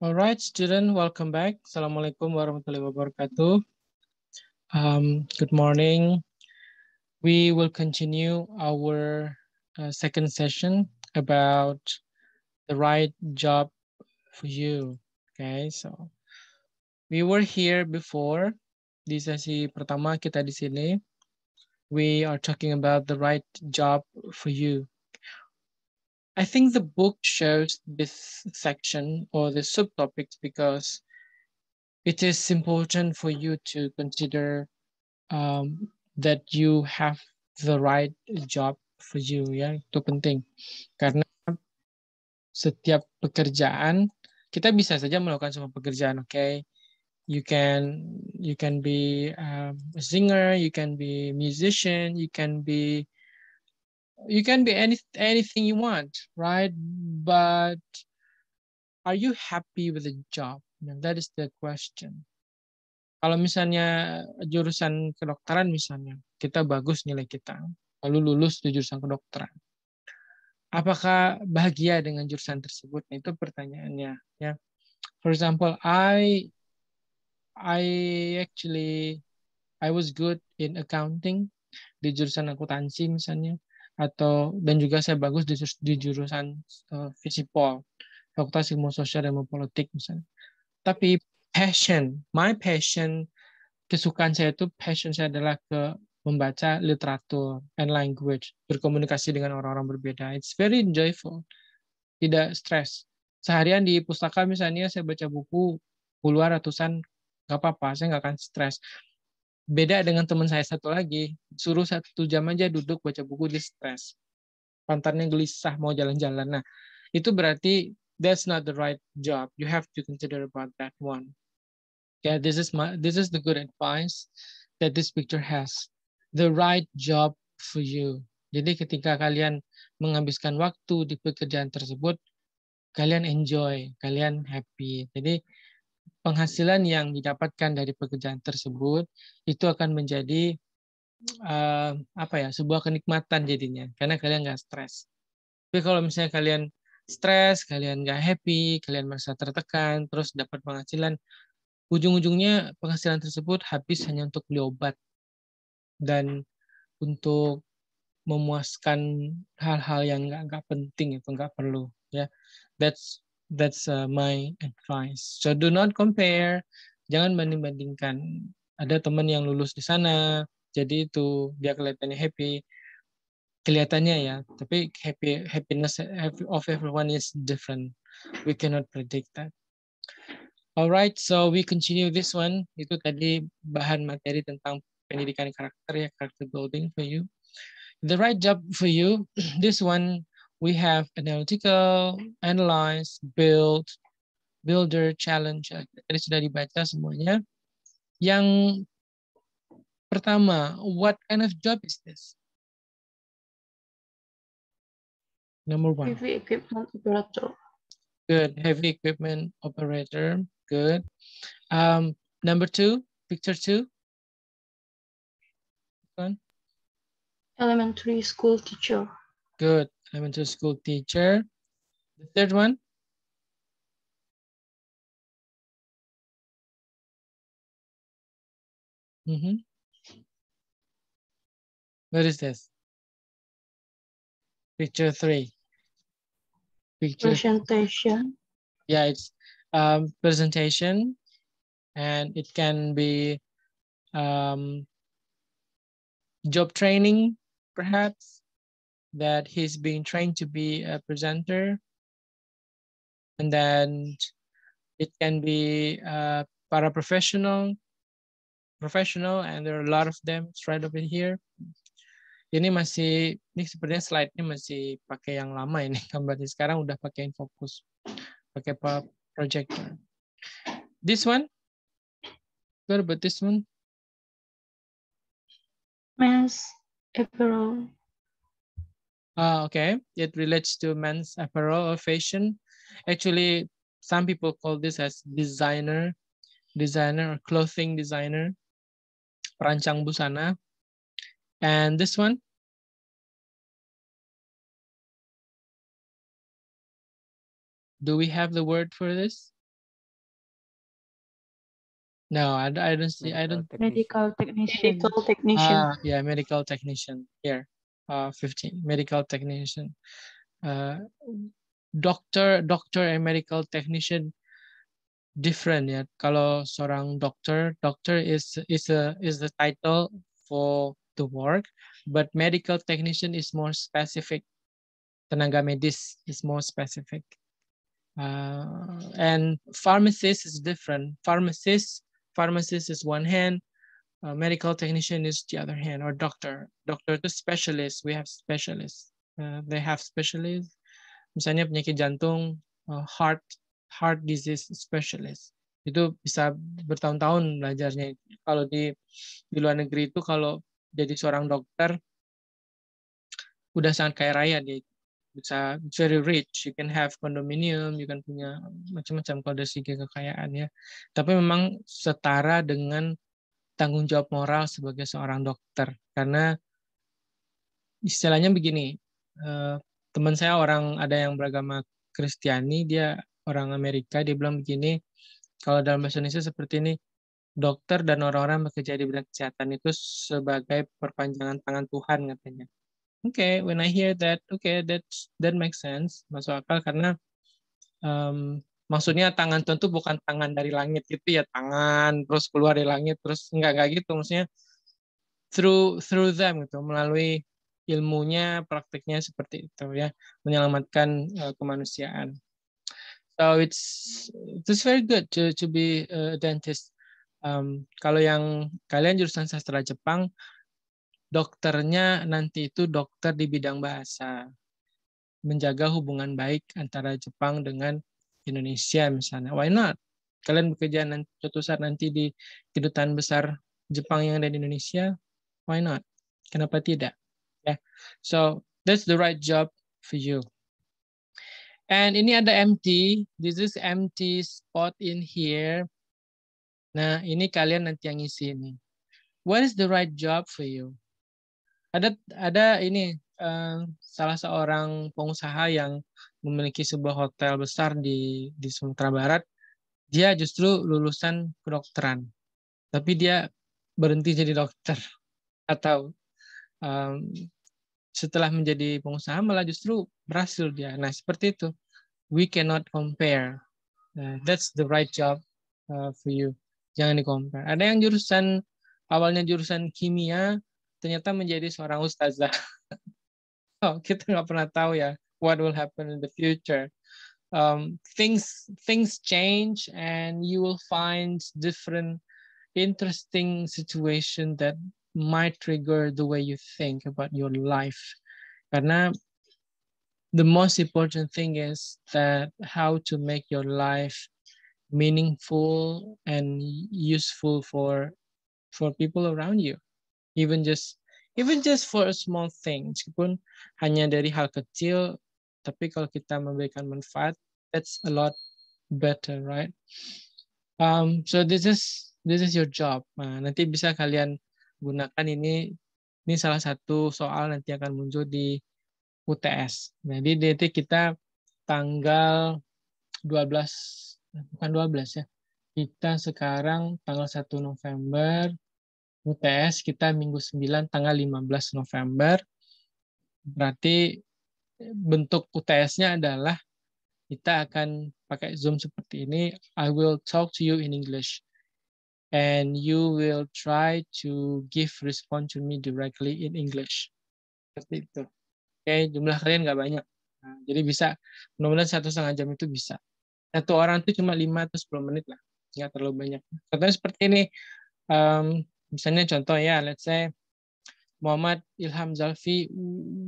All right, student, welcome back. Assalamualaikum warahmatullahi wabarakatuh. Um, good morning. We will continue our uh, second session about the right job for you. Okay, so we were here before. Di sesi pertama kita di sini. We are talking about the right job for you. I think the book shows this section or the subtopics because it is important for you to consider um, that you have the right job for you ya itu penting karena setiap pekerjaan kita bisa saja melakukan semua pekerjaan oke okay? you can you can be um, a singer you can be musician you can be you can be any anything you want right but are you happy with the job now, that is the question kalau misalnya jurusan kedokteran misalnya kita bagus nilai kita lalu lulus di jurusan kedokteran apakah bahagia dengan jurusan tersebut nah, itu pertanyaannya ya for example I I actually I was good in accounting di jurusan akuntansi misalnya atau dan juga saya bagus di, di jurusan uh, eh, Visipol, Fakultas Ilmu Sosial dan Ilmu Politik misalnya. Tapi passion, my passion, kesukaan saya itu passion saya adalah ke membaca literatur and language, berkomunikasi dengan orang-orang berbeda. It's very joyful, tidak stres. Seharian di pustaka misalnya saya baca buku puluhan ratusan, nggak apa-apa, saya nggak akan stres. Beda dengan teman saya satu lagi, suruh satu jam aja duduk baca buku di stres. Pantarnya gelisah mau jalan-jalan. Nah, itu berarti that's not the right job. You have to consider about that one. Yeah, this is my this is the good advice that this picture has. The right job for you. Jadi ketika kalian menghabiskan waktu di pekerjaan tersebut, kalian enjoy, kalian happy. Jadi penghasilan yang didapatkan dari pekerjaan tersebut itu akan menjadi uh, apa ya sebuah kenikmatan jadinya karena kalian nggak stres. Tapi kalau misalnya kalian stres, kalian nggak happy, kalian merasa tertekan, terus dapat penghasilan, ujung-ujungnya penghasilan tersebut habis hanya untuk beli obat dan untuk memuaskan hal-hal yang nggak nggak penting itu nggak perlu ya. That's That's uh, my advice. So do not compare, jangan banding-bandingkan. Ada teman yang lulus di sana, jadi itu dia kelihatannya happy. Kelihatannya ya, tapi happy happiness of everyone is different. We cannot predict that. Alright, so we continue this one. Itu tadi bahan materi tentang pendidikan karakter ya, character building for you. The right job for you, this one we have analytical, analyze, build, builder, challenge. Tadi sudah dibaca semuanya. Yang pertama, what kind of job is this? Number one. Heavy equipment operator. Good. Heavy equipment operator. Good. Um, number two, picture two. Elementary school teacher. Good elementary school teacher. The third one. Mm -hmm. What is this? Picture three. Picture presentation. Yeah, it's um, presentation and it can be um, job training perhaps that he's being trained to be a presenter and then it can be uh, para professional professional and there are a lot of them right over here ini masih ini sepertinya slide ini masih pakai yang lama ini Kembali sekarang udah pakai fokus pakai projector this one what about this one Miss April uh, okay, it relates to men's apparel or fashion. Actually, some people call this as designer, designer or clothing designer, perancang busana. And this one, do we have the word for this? No, I, I don't see. I don't. Medical technician. Medical technician. Ah, yeah, medical technician. Here uh, 15 medical technician uh, doctor, doctor and medical technician different Yeah, kalau seorang doctor, doctor is is a is the title for the work but medical technician is more specific tenaga medis is more specific uh, and pharmacist is different pharmacist pharmacist is one hand A uh, medical technician is the other hand, or doctor. Doctor itu specialist. We have specialist. Uh, they have specialist. Misalnya penyakit jantung, uh, heart heart disease specialist. Itu bisa bertahun-tahun belajarnya. Kalau di di luar negeri itu kalau jadi seorang dokter udah sangat kaya raya dia bisa very rich. You can have condominium, you can punya macam-macam kode dari kekayaan ya. Tapi memang setara dengan tanggung jawab moral sebagai seorang dokter karena istilahnya begini eh, teman saya orang ada yang beragama Kristiani dia orang Amerika dia bilang begini kalau dalam bahasa Indonesia seperti ini dokter dan orang-orang bekerja di bidang kesehatan itu sebagai perpanjangan tangan Tuhan katanya. Oke, okay, when I hear that, oke, okay, that that makes sense, masuk akal karena um, maksudnya tangan Tuhan itu bukan tangan dari langit gitu ya tangan terus keluar dari langit terus nggak nggak gitu maksudnya through through them gitu melalui ilmunya praktiknya seperti itu ya menyelamatkan uh, kemanusiaan so it's it's very good to to be a dentist um, kalau yang kalian jurusan sastra Jepang dokternya nanti itu dokter di bidang bahasa menjaga hubungan baik antara Jepang dengan Indonesia misalnya. Why not? Kalian bekerja nanti, suatu saat nanti di kedutaan besar Jepang yang ada di Indonesia, why not? Kenapa tidak? Yeah. So, that's the right job for you. And ini ada empty. This is empty spot in here. Nah, ini kalian nanti yang isi ini. What is the right job for you? Ada ada ini Eh, salah seorang pengusaha yang memiliki sebuah hotel besar di di Sumatera Barat. Dia justru lulusan kedokteran, tapi dia berhenti jadi dokter atau um, setelah menjadi pengusaha malah justru berhasil dia. Nah seperti itu. We cannot compare. uh, that's the right job uh, for you. Jangan dikompar. Ada yang jurusan awalnya jurusan kimia ternyata menjadi seorang ustazah. Oh, kita nggak pernah tahu ya what will happen in the future. Um, things things change and you will find different interesting situation that might trigger the way you think about your life. Karena the most important thing is that how to make your life meaningful and useful for for people around you even just even just for a small thing meskipun hanya dari hal kecil tapi kalau kita memberikan manfaat that's a lot better right um, so this is this is your job nah, nanti bisa kalian gunakan ini ini salah satu soal nanti akan muncul di UTS jadi nah, kita tanggal 12 bukan 12 ya kita sekarang tanggal 1 November UTS kita minggu 9 tanggal 15 November. Berarti bentuk UTS-nya adalah kita akan pakai Zoom seperti ini. I will talk to you in English and you will try to give response to me directly in English. Seperti itu. Oke, okay, jumlah kalian nggak banyak. Nah, jadi bisa, mudah-mudahan satu setengah jam itu bisa. Satu orang itu cuma lima atau 10 menit lah. Nggak terlalu banyak. Contohnya seperti ini. Um, Misalnya contoh ya, let's say Muhammad Ilham Zalfi,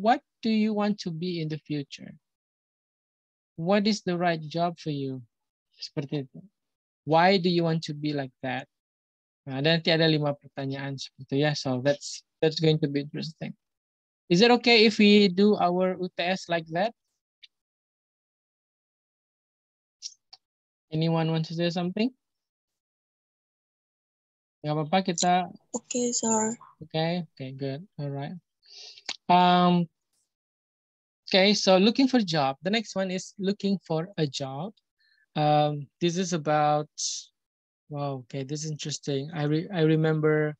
what do you want to be in the future? What is the right job for you? Seperti itu. Why do you want to be like that? Nah, dan nanti ada lima pertanyaan seperti itu ya. So that's that's going to be interesting. Is it okay if we do our UTS like that? Anyone want to say something? Gak apa-apa kita. Oke, okay, sir. Oke, okay, okay, good. Alright. Um, okay, so looking for job. The next one is looking for a job. Um, this is about. Wow. Okay, this is interesting. I re I remember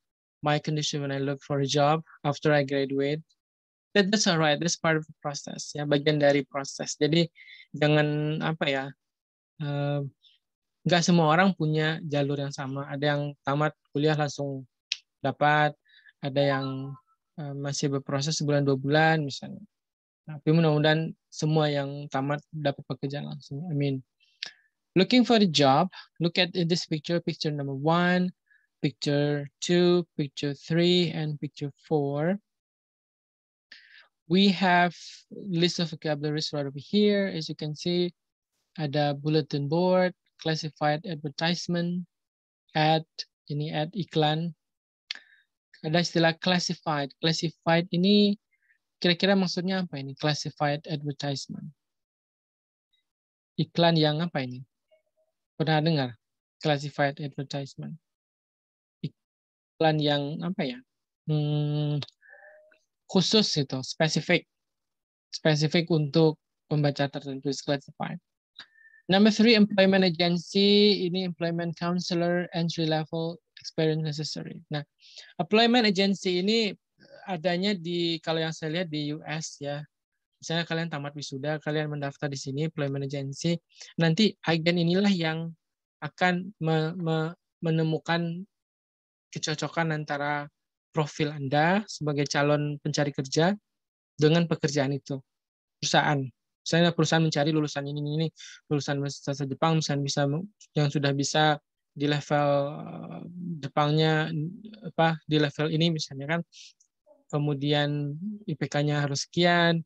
my condition when I look for a job after I graduate. That, that's alright. That's part of the process. Yeah, bagian dari process. Jadi jangan apa ya. Uh, nggak semua orang punya jalur yang sama. Ada yang tamat kuliah langsung dapat, ada yang eh, masih berproses sebulan dua bulan misalnya. Tapi mudah-mudahan semua yang tamat dapat pekerjaan langsung. I Mean, looking for a job, look at this picture, picture number one, picture two, picture three, and picture four. We have list of vocabularies right over here. As you can see, ada bulletin board, classified advertisement, ad, ini ad iklan. Ada istilah classified. Classified ini kira-kira maksudnya apa ini? Classified advertisement. Iklan yang apa ini? Pernah dengar? Classified advertisement. Iklan yang apa ya? Hmm, khusus itu, spesifik. Spesifik untuk pembaca tertentu, classified. Number three, employment agency. Ini employment counselor entry level experience necessary. Nah, employment agency ini adanya di kalau yang saya lihat di US ya. Misalnya kalian tamat wisuda, kalian mendaftar di sini employment agency. Nanti agen inilah yang akan me, me, menemukan kecocokan antara profil Anda sebagai calon pencari kerja dengan pekerjaan itu, perusahaan misalnya perusahaan mencari lulusan ini ini, lulusan bahasa Jepang misalnya bisa yang sudah bisa di level eh, Jepangnya apa di level ini misalnya kan kemudian IPK-nya harus sekian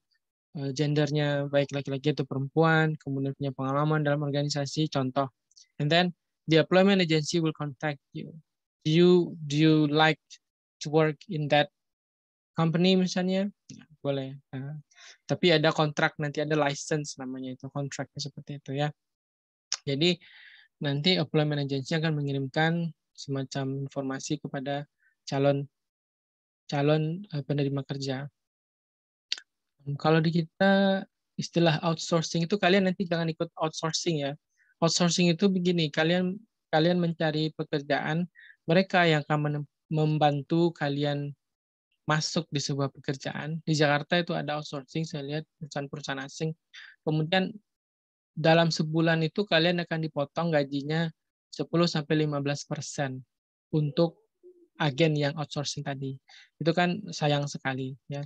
eh, gendernya baik laki-laki atau perempuan kemudian punya pengalaman dalam organisasi contoh and then the employment agency will contact you do you do you like to work in that company misalnya boleh nah, tapi ada kontrak nanti ada license namanya itu kontraknya seperti itu ya. Jadi nanti employment agency akan mengirimkan semacam informasi kepada calon calon eh, penerima kerja. Kalau di kita istilah outsourcing itu kalian nanti jangan ikut outsourcing ya. Outsourcing itu begini, kalian kalian mencari pekerjaan mereka yang akan membantu kalian masuk di sebuah pekerjaan. Di Jakarta itu ada outsourcing, saya lihat perusahaan-perusahaan asing. Kemudian dalam sebulan itu kalian akan dipotong gajinya 10 sampai 15 persen untuk agen yang outsourcing tadi. Itu kan sayang sekali ya.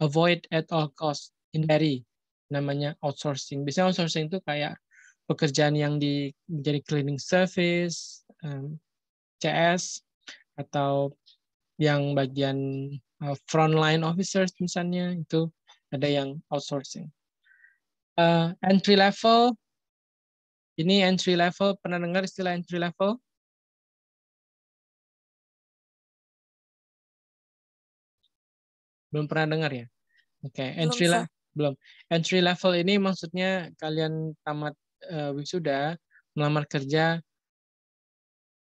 Avoid at all cost, hindari namanya outsourcing. Biasanya outsourcing itu kayak pekerjaan yang di menjadi cleaning service, um, CS atau yang bagian Uh, frontline officers misalnya itu ada yang outsourcing. Uh, entry level, ini entry level, pernah dengar istilah entry level? Belum pernah dengar ya? Oke, okay. entry level belum. Entry level ini maksudnya kalian tamat uh, wisuda, melamar kerja,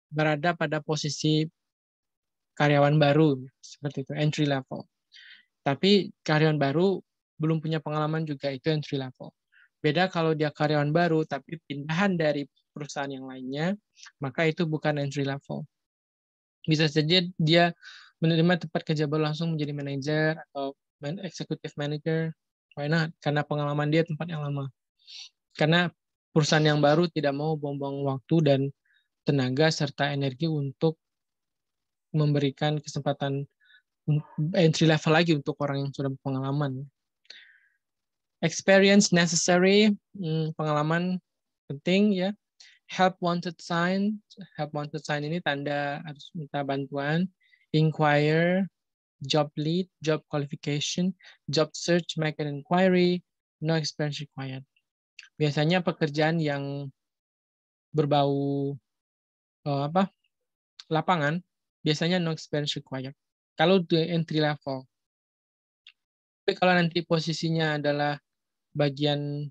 berada pada posisi karyawan baru seperti itu entry level. Tapi karyawan baru belum punya pengalaman juga itu entry level. Beda kalau dia karyawan baru tapi pindahan dari perusahaan yang lainnya, maka itu bukan entry level. Bisa saja dia menerima tempat kerja baru langsung menjadi manager atau executive manager, why not? Karena pengalaman dia tempat yang lama. Karena perusahaan yang baru tidak mau buang waktu dan tenaga serta energi untuk memberikan kesempatan mm, entry level lagi untuk orang yang sudah pengalaman. Experience necessary, mm, pengalaman penting ya. Help wanted sign, help wanted sign ini tanda harus minta bantuan. Inquire, job lead, job qualification, job search, make an inquiry, no experience required. Biasanya pekerjaan yang berbau eh, apa lapangan biasanya no experience required. Kalau di entry level. Tapi kalau nanti posisinya adalah bagian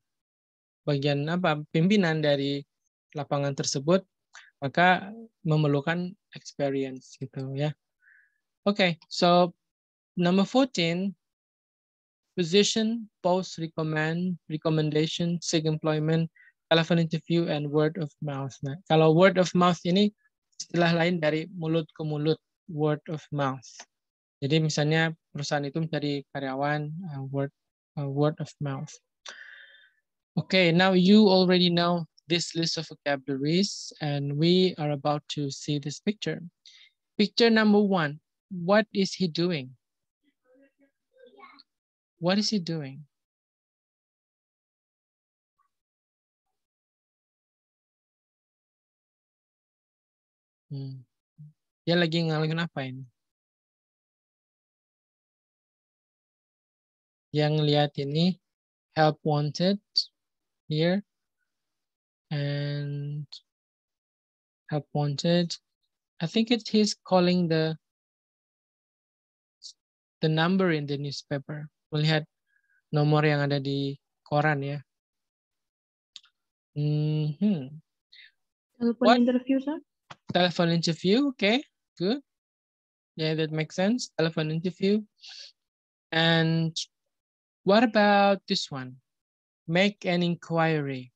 bagian apa pimpinan dari lapangan tersebut, maka memerlukan experience gitu ya. Okay, so number 14 position, post, recommend, recommendation, seek employment, telephone interview, and word of mouth. Nah, kalau word of mouth ini istilah lain dari mulut ke mulut, word of mouth. Jadi misalnya perusahaan itu mencari karyawan, uh, word uh, word of mouth. Okay, now you already know this list of vocabularies and we are about to see this picture. Picture number one, what is he doing? What is he doing? Hmm. Dia lagi ngalamin apa ini? Yang lihat ini help wanted here and help wanted. I think it he's calling the the number in the newspaper. Melihat nomor yang ada di koran ya. Mm -hmm. Telepon interview, sir? telephone interview. Okay, good. Yeah, that makes sense. Telephone interview. And what about this one? Make an inquiry.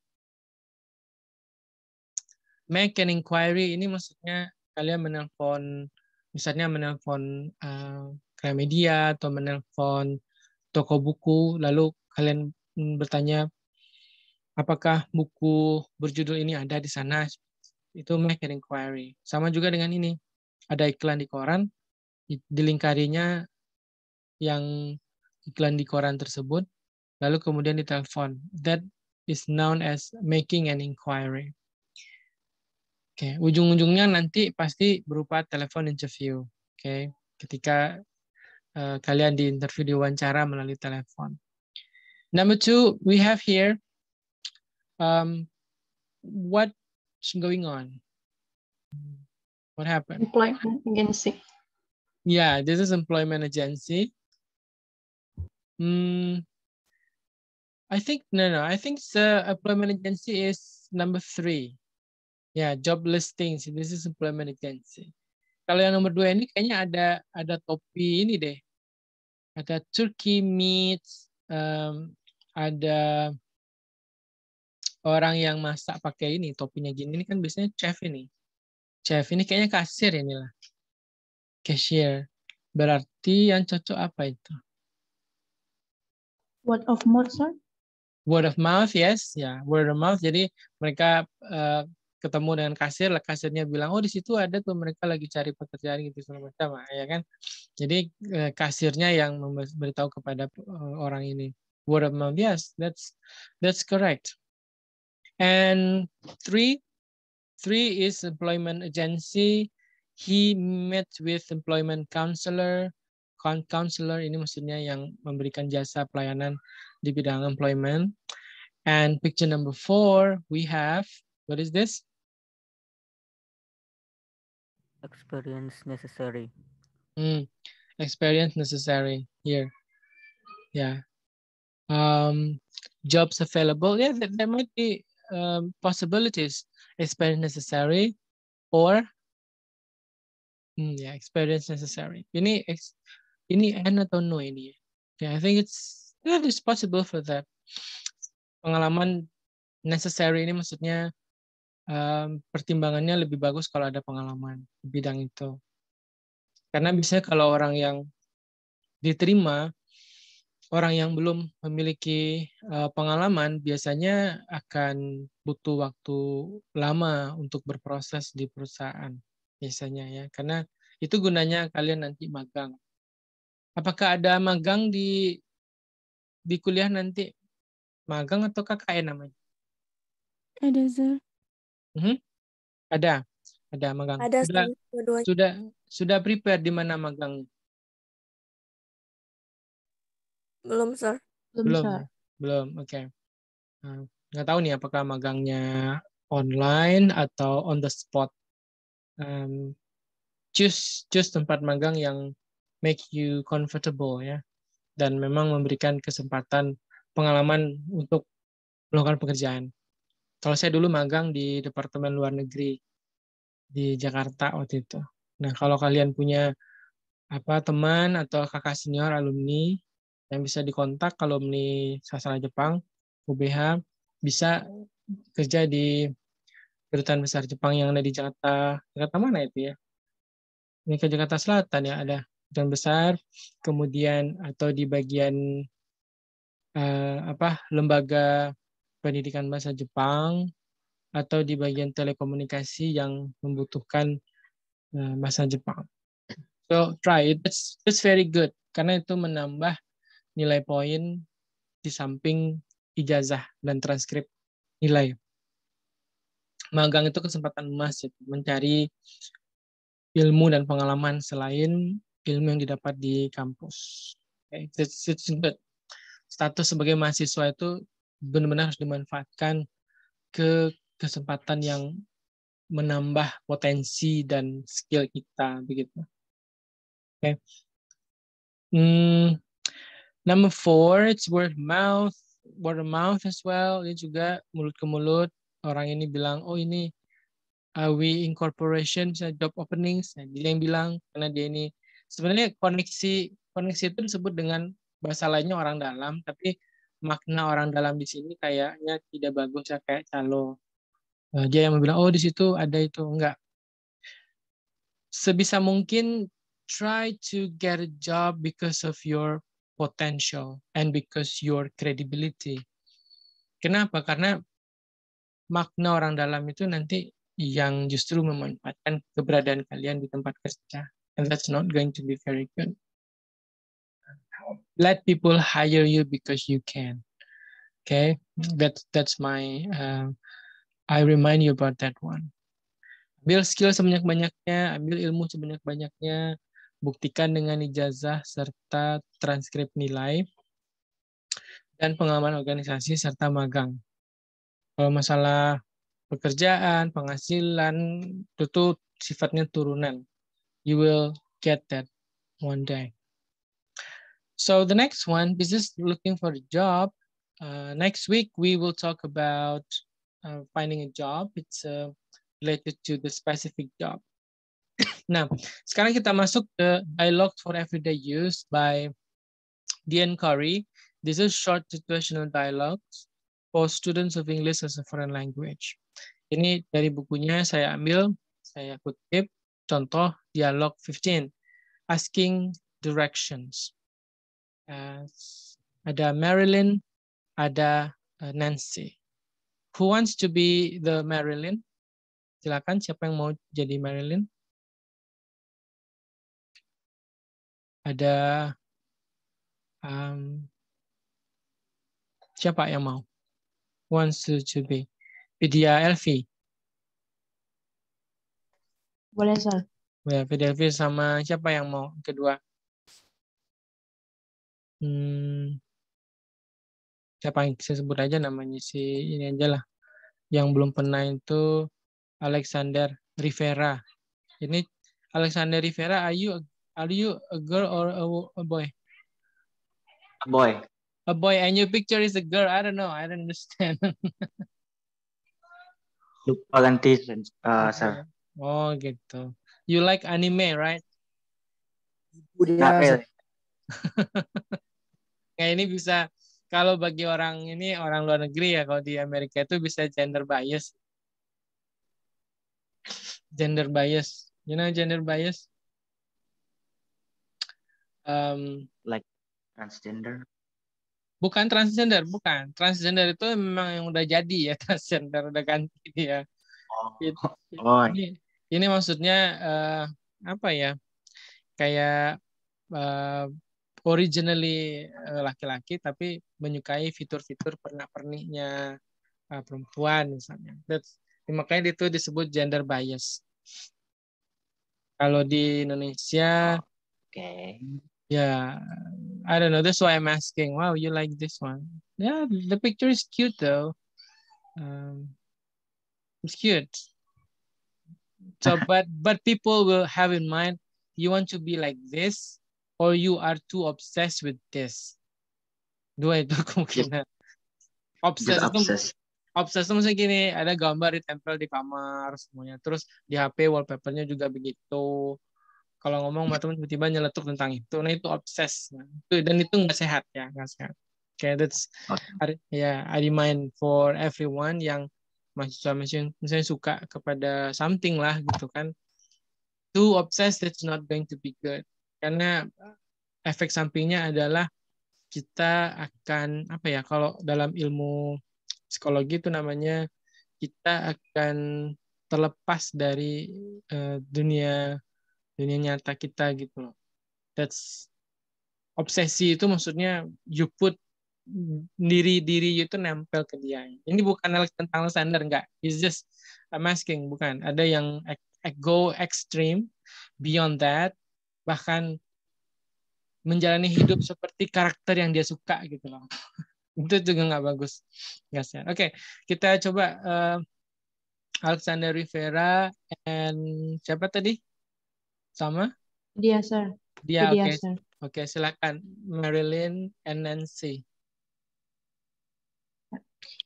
Make an inquiry ini maksudnya kalian menelpon, misalnya menelpon uh, Gramedia atau menelpon toko buku, lalu kalian bertanya apakah buku berjudul ini ada di sana itu make an inquiry. Sama juga dengan ini. Ada iklan di koran, dilingkarinya yang iklan di koran tersebut, lalu kemudian ditelepon. That is known as making an inquiry. Oke, okay. ujung-ujungnya nanti pasti berupa telepon interview. Oke, okay. ketika uh, kalian diinterview diwawancara melalui telepon. Number two, we have here um, what what's going on? What happened? Employment agency. Yeah, this is employment agency. Hmm, I think no, no. I think the employment agency is number three. yeah, job listings. This is employment agency. Kalau yang nomor dua ini kayaknya ada ada topi ini deh. Ada Turkey meat, um, ada orang yang masak pakai ini topinya gini ini kan biasanya chef ini chef ini kayaknya kasir inilah Nila cashier berarti yang cocok apa itu word of mouth sir word of mouth yes ya yeah. word of mouth jadi mereka uh, ketemu dengan kasir lah kasirnya bilang oh di situ ada tuh mereka lagi cari pekerjaan gitu semacam ah, ya kan jadi eh, kasirnya yang memberitahu kepada eh, orang ini word of mouth yes that's that's correct And three, three is employment agency. He met with employment counselor. Counselor ini maksudnya yang memberikan jasa pelayanan di bidang employment. And picture number four, we have, what is this? Experience necessary. Mm, experience necessary here. Yeah. Um, jobs available. Yeah, there, there might be um, possibilities experience necessary or hmm, ya yeah, experience necessary ini ini N atau no ini yeah, I think it's yeah, it's possible for that pengalaman necessary ini maksudnya um, pertimbangannya lebih bagus kalau ada pengalaman di bidang itu karena biasanya kalau orang yang diterima orang yang belum memiliki eh, pengalaman biasanya akan butuh waktu lama untuk berproses di perusahaan biasanya ya karena itu gunanya kalian nanti magang. Apakah ada magang di di kuliah nanti? Magang atau KKN namanya? Ada, Zul. Hmm? Ada. Ada magang. Ada sudah, sudah sudah prepare di mana magang? Belum, sir. Belum, belum. Ya? Belum, oke. Okay. Hmm, nah, nggak tahu nih apakah magangnya online atau on the spot. Um, choose choose tempat magang yang make you comfortable ya dan memang memberikan kesempatan pengalaman untuk melakukan pekerjaan. Kalau saya dulu magang di Departemen Luar Negeri di Jakarta waktu itu. Nah, kalau kalian punya apa teman atau kakak senior alumni yang bisa dikontak kalau ini sasana Jepang UBH bisa kerja di kedutaan besar Jepang yang ada di Jakarta Jakarta mana itu ya ini ke Jakarta Selatan ya ada kedutaan besar kemudian atau di bagian eh, apa lembaga pendidikan bahasa Jepang atau di bagian telekomunikasi yang membutuhkan eh, bahasa Jepang so try it it's, that's very good karena itu menambah nilai poin di samping ijazah dan transkrip nilai. Magang itu kesempatan emas ya, mencari ilmu dan pengalaman selain ilmu yang didapat di kampus. Status sebagai mahasiswa itu benar-benar harus dimanfaatkan ke kesempatan yang menambah potensi dan skill kita begitu. Oke. Okay. Hmm, Number four, it's word mouth, word of mouth as well. Ini juga mulut ke mulut. Orang ini bilang, oh ini uh, we incorporation, job openings. Nah, dia yang bilang, karena dia ini sebenarnya koneksi koneksi itu disebut dengan bahasa lainnya orang dalam, tapi makna orang dalam di sini kayaknya tidak bagus ya kayak calo. Nah, dia yang bilang, oh di situ ada itu enggak. Sebisa mungkin try to get a job because of your potential and because your credibility. Kenapa? Karena makna orang dalam itu nanti yang justru memanfaatkan keberadaan kalian di tempat kerja. And that's not going to be very good. Let people hire you because you can. Okay, That that's my. Uh, I remind you about that one. Ambil skill sebanyak-banyaknya, ambil ilmu sebanyak-banyaknya, buktikan dengan ijazah serta transkrip nilai dan pengalaman organisasi serta magang. Kalau masalah pekerjaan, penghasilan itu sifatnya turunan. You will get that one day. So the next one, business looking for a job. Uh, next week we will talk about uh, finding a job. It's uh, related to the specific job. Nah, sekarang kita masuk ke I Locked for Everyday Use by Diane Curry. This is short situational dialogues for students of English as a foreign language. Ini dari bukunya saya ambil, saya kutip contoh dialog 15, asking directions. As uh, ada Marilyn, ada uh, Nancy. Who wants to be the Marilyn? Silakan siapa yang mau jadi Marilyn? Ada um, siapa yang mau? Wants to, to be. Pedia Elvi. Boleh, sir Ya, Pedia Elvi sama siapa yang mau kedua? Hmm, Siapa yang saya sebut aja namanya si ini aja lah. Yang belum pernah itu Alexander Rivera. Ini Alexander Rivera, are you Are you a girl or a, a boy? A boy. A boy. And your picture is a girl. I don't know. I don't understand. Lupa ganti, uh, sir. Oh, gitu. You like anime, right? Iya, nah, eh. ya, ini bisa kalau bagi orang ini orang luar negeri ya kalau di Amerika itu bisa gender bias. Gender bias. You know gender bias? um, like transgender bukan transgender bukan transgender itu memang yang udah jadi ya transgender udah ganti ya. oh. oh. Ini, maksudnya uh, apa ya kayak uh, originally eh, laki-laki uh, tapi menyukai fitur-fitur pernah perniknya uh, perempuan misalnya That's, makanya itu disebut gender bias kalau di Indonesia oke okay. yeah i don't know that's why i'm asking wow you like this one yeah the picture is cute though um it's cute so but but people will have in mind you want to be like this or you are too obsessed with this dua itu kemungkinan obsessed obsessed obses maksudnya gini, ada gambar di ditempel di kamar semuanya. Terus di HP wallpapernya juga begitu. kalau ngomong sama teman tiba-tiba nyeletuk tentang itu nah itu obses itu dan itu nggak sehat ya nggak sehat okay, that's okay. ya yeah, I remind for everyone yang mahasiswa misalnya suka kepada something lah gitu kan too obsessed that's not going to be good karena uh, efek sampingnya adalah kita akan apa ya kalau dalam ilmu psikologi itu namanya kita akan terlepas dari uh, dunia dunia nyata kita gitu loh. That's obsesi itu maksudnya you put diri diri you itu nempel ke dia. Ini bukan Alex tentang Alexander enggak. It's just a masking bukan. Ada yang go extreme beyond that bahkan menjalani hidup seperti karakter yang dia suka gitu loh. itu juga nggak bagus. Nggak sehat. Oke, kita coba uh, Alexander Rivera and siapa tadi? sama? Dia, sir. Dia, oke. Okay. Oke, okay, silakan. Marilyn and Nancy.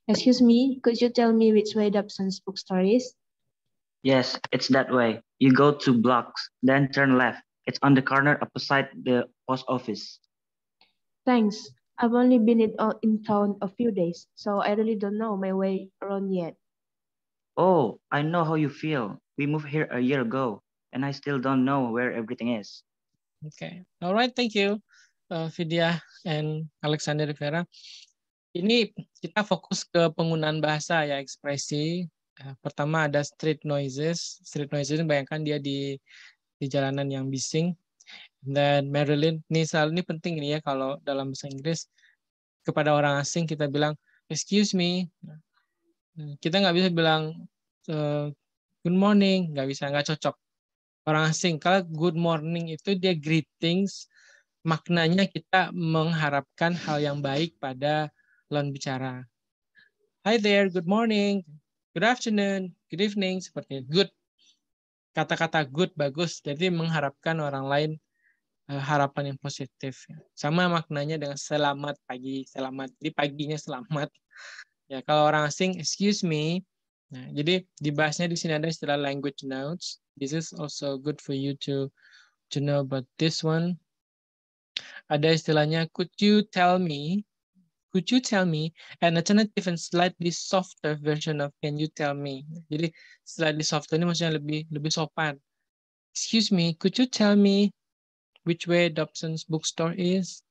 Excuse me, could you tell me which way Dobson's bookstore is? Yes, it's that way. You go two blocks, then turn left. It's on the corner opposite the post office. Thanks. I've only been uh, in town a few days, so I really don't know my way around yet. Oh, I know how you feel. We moved here a year ago. and I still don't know where everything is. Okay, all right, thank you, uh, Vidya and Alexander Rivera. Ini kita fokus ke penggunaan bahasa ya ekspresi. Eh, pertama ada street noises. Street noises bayangkan dia di di jalanan yang bising. Dan Marilyn, ini selalu ini penting ini ya kalau dalam bahasa Inggris kepada orang asing kita bilang excuse me. Nah, kita nggak bisa bilang eh, good morning, nggak bisa, nggak cocok orang asing. Kalau good morning itu dia greetings, maknanya kita mengharapkan hal yang baik pada lawan bicara. Hi there, good morning, good afternoon, good evening, seperti itu. good. Kata-kata good bagus, jadi mengharapkan orang lain eh, harapan yang positif. Sama maknanya dengan selamat pagi, selamat. Jadi paginya selamat. Ya, kalau orang asing, excuse me, Nah, jadi dibahasnya di sini ada istilah language notes. This is also good for you to to know about this one. Ada istilahnya could you tell me? Could you tell me an alternative and slightly softer version of can you tell me? Jadi slightly softer ini maksudnya lebih lebih sopan. Excuse me, could you tell me which way Dobson's bookstore is?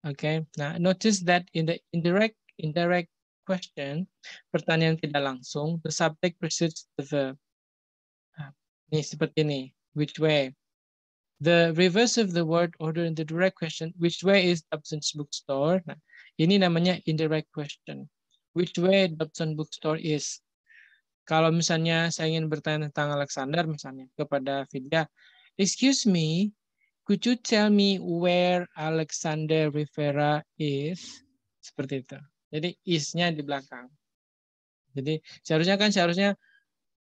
Okay. nah notice that in the indirect indirect question, pertanyaan tidak langsung, the subject precedes the verb. Ini ah, seperti ini, which way? The reverse of the word order in the direct question, which way is Dobson's bookstore? Nah, ini namanya indirect question. Which way Dobson bookstore is? Kalau misalnya saya ingin bertanya tentang Alexander misalnya kepada Vidya, excuse me, could you tell me where Alexander Rivera is? Seperti itu. Jadi isnya di belakang. Jadi seharusnya kan seharusnya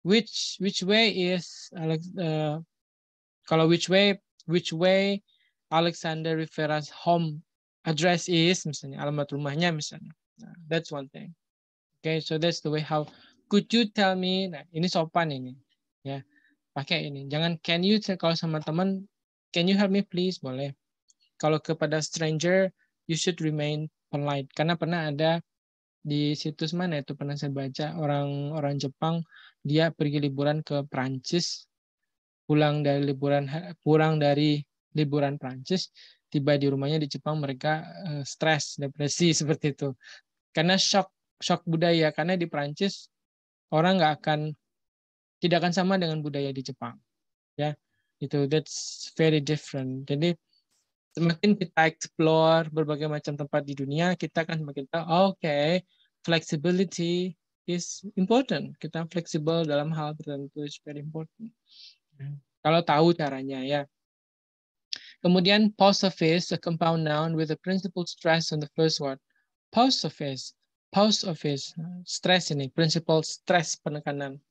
which which way is uh, kalau which way which way Alexander Rivera's home address is misalnya alamat rumahnya misalnya. Nah, that's one thing. Okay, so that's the way how could you tell me? Nah, ini sopan ini. Ya. Pakai ini. Jangan can you kalau sama teman can you help me please? Boleh. Kalau kepada stranger you should remain online karena pernah ada di situs mana itu pernah saya baca orang orang Jepang dia pergi liburan ke Prancis pulang dari liburan pulang dari liburan Prancis tiba di rumahnya di Jepang mereka eh, stres depresi seperti itu karena shock shock budaya karena di Prancis orang nggak akan tidak akan sama dengan budaya di Jepang ya itu that's very different jadi semakin kita explore berbagai macam tempat di dunia, kita akan semakin tahu, oh, oke, okay, flexibility is important. Kita fleksibel dalam hal tertentu is very important. Hmm. Kalau tahu caranya ya. Kemudian post office a compound noun with a principal stress on the first word. Post office, post office. stress ini, principal stress penekanan.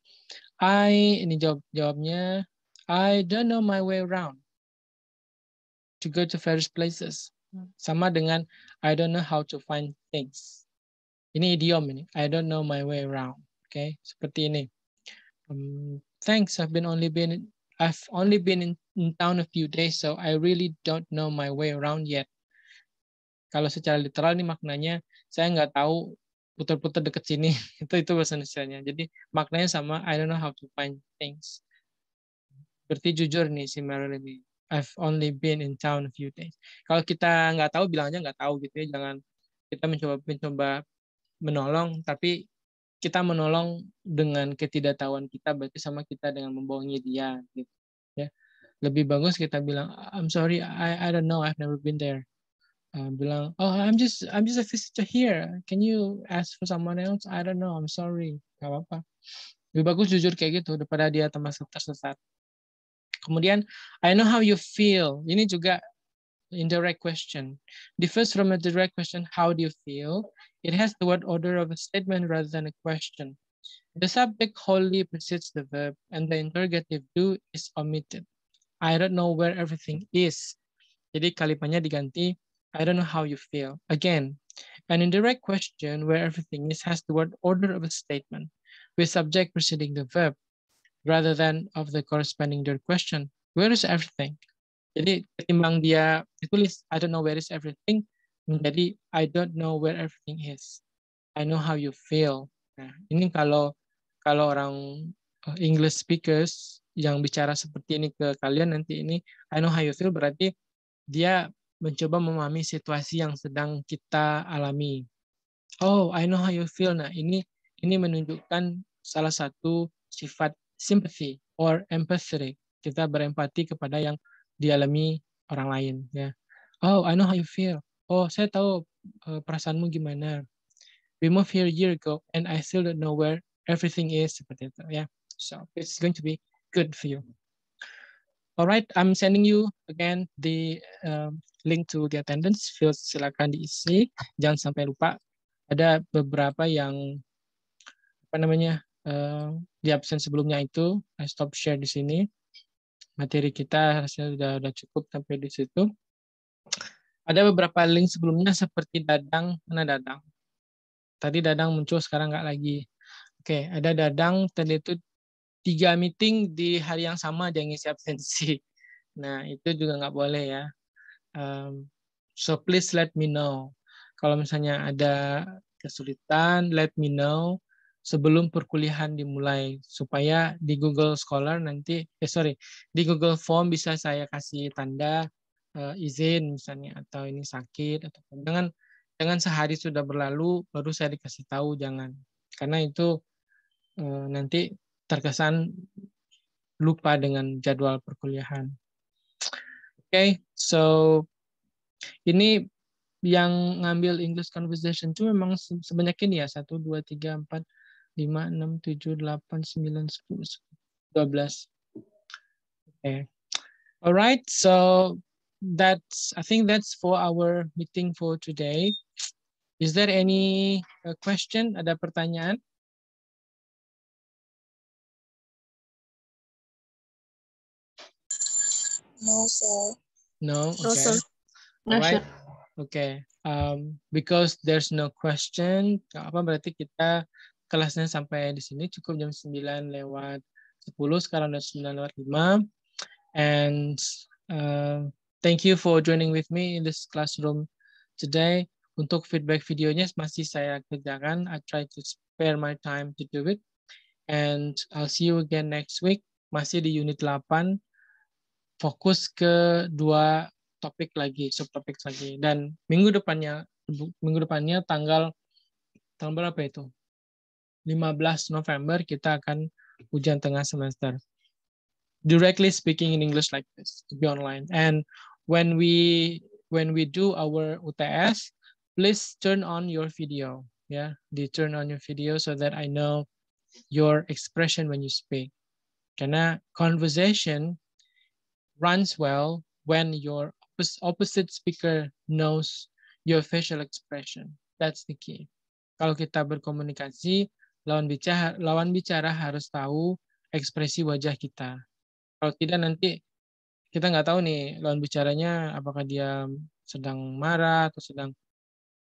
I, ini jawab jawabnya, I don't know my way around to go to various places. Hmm. Sama dengan I don't know how to find things. Ini idiom ini. I don't know my way around. Oke, okay? seperti ini. Um, thanks, I've been only been I've only been in, in town a few days, so I really don't know my way around yet. Kalau secara literal ini maknanya saya nggak tahu putar-putar deket sini itu itu bahasa indonesia Jadi maknanya sama I don't know how to find things. Berarti jujur nih si Marilyn ini. I've only been in town a few days. Kalau kita nggak tahu, bilang aja nggak tahu gitu ya. Jangan kita mencoba mencoba menolong, tapi kita menolong dengan ketidaktahuan kita berarti sama kita dengan membohongi dia gitu ya lebih bagus kita bilang I'm sorry I I don't know I've never been there uh, bilang oh I'm just I'm just a visitor here can you ask for someone else I don't know I'm sorry Gak apa-apa lebih bagus jujur kayak gitu daripada dia termasuk tersesat Kemudian I know how you feel. Ini juga indirect question. Differs from a direct question, how do you feel? It has the word order of a statement rather than a question. The subject wholly precedes the verb and the interrogative do is omitted. I don't know where everything is. Jadi kalimatnya diganti, I don't know how you feel. Again, an indirect question where everything is has the word order of a statement with subject preceding the verb rather than of the corresponding third question. Where is everything? Jadi ketimbang dia ditulis I don't know where is everything menjadi I don't know where everything is. I know how you feel. Nah, ini kalau kalau orang eh, English speakers yang bicara seperti ini ke kalian nanti ini I know how you feel berarti dia mencoba memahami situasi yang sedang kita alami. Oh, I know how you feel. Nah, ini ini menunjukkan salah satu sifat sympathy or empathy, Kita berempati kepada yang dialami orang lain. Ya. Oh, I know how you feel. Oh, saya tahu eh, perasaanmu gimana. We moved here a year ago and I still don't know where everything is. Seperti itu ya. So it's going to be good for you. Alright, I'm sending you again the uh, link to the attendance field. Silakan diisi, jangan sampai lupa. Ada beberapa yang apa namanya Eh, di absen sebelumnya itu. I stop share di sini. Materi kita hasilnya sudah, sudah cukup sampai di situ. Ada beberapa link sebelumnya seperti Dadang. Mana Dadang? Tadi Dadang muncul, sekarang nggak lagi. Oke, ada Dadang. Tadi itu tiga meeting di hari yang sama dia ngisi absensi. Nah, itu juga nggak boleh ya. Um, so please let me know. Kalau misalnya ada kesulitan, let me know sebelum perkuliahan dimulai supaya di Google Scholar nanti eh sorry di Google Form bisa saya kasih tanda uh, izin misalnya atau ini sakit atau jangan jangan sehari sudah berlalu baru saya dikasih tahu jangan karena itu uh, nanti terkesan lupa dengan jadwal perkuliahan. Oke, okay, so ini yang ngambil English Conversation itu memang sebanyak ini ya satu dua tiga empat 5, 6, 7, 8, 9, 10, 12. Okay. All right, so that's, I think that's for our meeting for today. Is there any uh, question? Ada pertanyaan? No, sir. No, okay. No, sir. No, All right. Okay. Um, because there's no question, apa berarti kita kelasnya sampai di sini cukup jam 9 lewat 10 sekarang udah 9 lewat 5 and uh, thank you for joining with me in this classroom today untuk feedback videonya masih saya kerjakan I try to spare my time to do it and I'll see you again next week masih di unit 8 fokus ke dua topik lagi subtopik lagi dan minggu depannya minggu depannya tanggal tanggal berapa itu 15 November kita akan ujian tengah semester. Directly speaking in English like this to be online. And when we when we do our UTS, please turn on your video. Yeah, di turn on your video so that I know your expression when you speak. Karena conversation runs well when your opposite speaker knows your facial expression. That's the key. Kalau kita berkomunikasi, lawan bicara lawan bicara harus tahu ekspresi wajah kita. Kalau tidak nanti kita nggak tahu nih lawan bicaranya apakah dia sedang marah atau sedang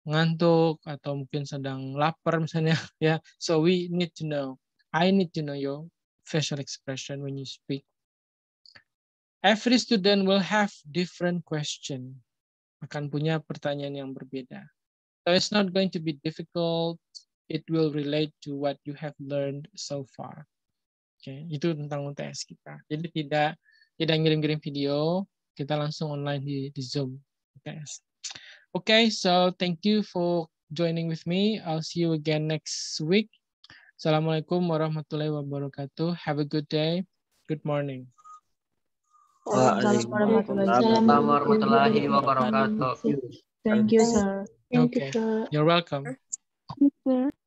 ngantuk atau mungkin sedang lapar misalnya ya. So we need to know. I need to know your facial expression when you speak. Every student will have different question. Akan punya pertanyaan yang berbeda. So it's not going to be difficult it will relate to what you have learned so far. Oke, okay, itu tentang UTS kita. Jadi tidak tidak ngirim-ngirim video, kita langsung online di, di Zoom UTS. Oke, okay, so thank you for joining with me. I'll see you again next week. Assalamualaikum warahmatullahi wabarakatuh. Have a good day. Good morning. Waalaikumsalam warahmatullahi wabarakatuh. Thank you, sir. Thank okay. you, sir. You're welcome. Thank you, sir.